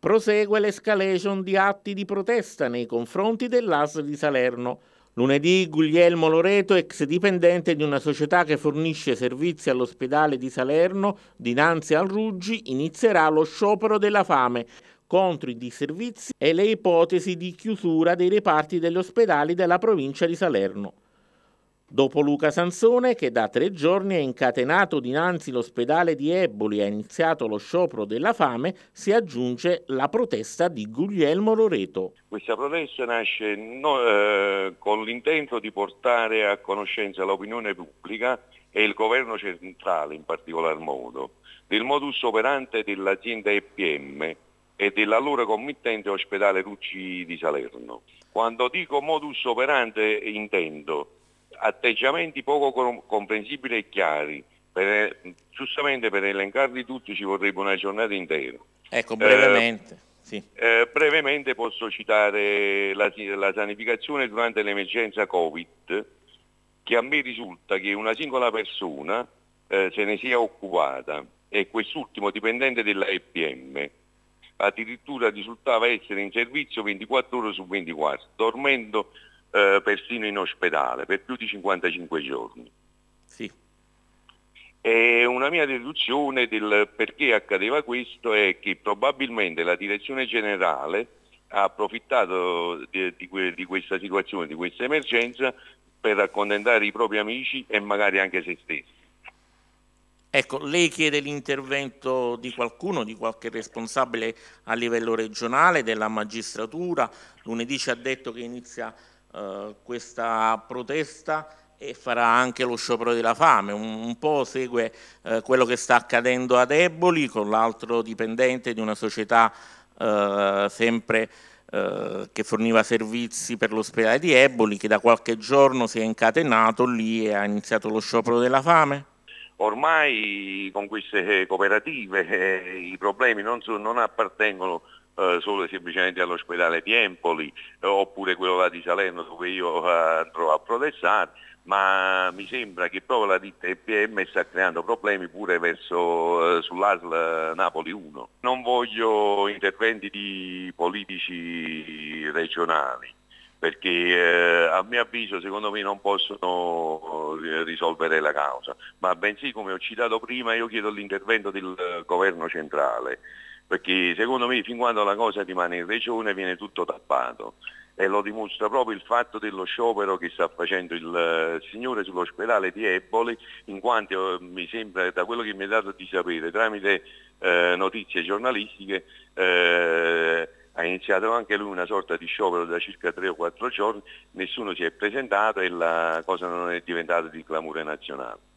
prosegue l'escalation di atti di protesta nei confronti dell'AS di Salerno. Lunedì Guglielmo Loreto, ex dipendente di una società che fornisce servizi all'ospedale di Salerno, dinanzi al Ruggi, inizierà lo sciopero della fame contro i disservizi e le ipotesi di chiusura dei reparti degli ospedali della provincia di Salerno. Dopo Luca Sansone, che da tre giorni è incatenato dinanzi l'ospedale di Eboli e ha iniziato lo sciopero della fame, si aggiunge la protesta di Guglielmo Loreto. Questa protesta nasce no, eh, con l'intento di portare a conoscenza l'opinione pubblica e il governo centrale in particolar modo del modus operante dell'azienda EPM e dell'allora committente ospedale Rucci di Salerno. Quando dico modus operante intendo atteggiamenti poco comprensibili e chiari. Per, giustamente per elencarli tutti ci vorrebbe una giornata intera. Ecco, brevemente. Eh, sì. eh, brevemente posso citare la, la sanificazione durante l'emergenza Covid, che a me risulta che una singola persona eh, se ne sia occupata e quest'ultimo dipendente della EPM addirittura risultava essere in servizio 24 ore su 24, dormendo eh, persino in ospedale per più di 55 giorni. Sì. E una mia deduzione del perché accadeva questo è che probabilmente la direzione generale ha approfittato di, di, di questa situazione, di questa emergenza per accontentare i propri amici e magari anche se stessi. Ecco, lei chiede l'intervento di qualcuno, di qualche responsabile a livello regionale, della magistratura. Lunedì ci ha detto che inizia eh, questa protesta e farà anche lo sciopero della fame, un, un po' segue eh, quello che sta accadendo ad Eboli con l'altro dipendente di una società eh, sempre eh, che forniva servizi per l'ospedale di Eboli che da qualche giorno si è incatenato lì e ha iniziato lo sciopero della fame? Ormai con queste cooperative eh, i problemi non, so, non appartengono eh, solo e semplicemente all'ospedale di Empoli eh, oppure quello là di Salerno dove io eh, andrò a protestare, ma mi sembra che proprio la ditta EPM sta creando problemi pure verso eh, sull'ASL Napoli 1. Non voglio interventi di politici regionali perché eh, a mio avviso secondo me non possono eh, risolvere la causa, ma bensì come ho citato prima io chiedo l'intervento del governo centrale perché secondo me fin quando la cosa rimane in regione viene tutto tappato e lo dimostra proprio il fatto dello sciopero che sta facendo il eh, signore sull'ospedale di Eboli, in quanto eh, mi sembra, da quello che mi è dato di sapere, tramite eh, notizie giornalistiche, eh, ha iniziato anche lui una sorta di sciopero da circa 3 o 4 giorni, nessuno si è presentato e la cosa non è diventata di clamore nazionale.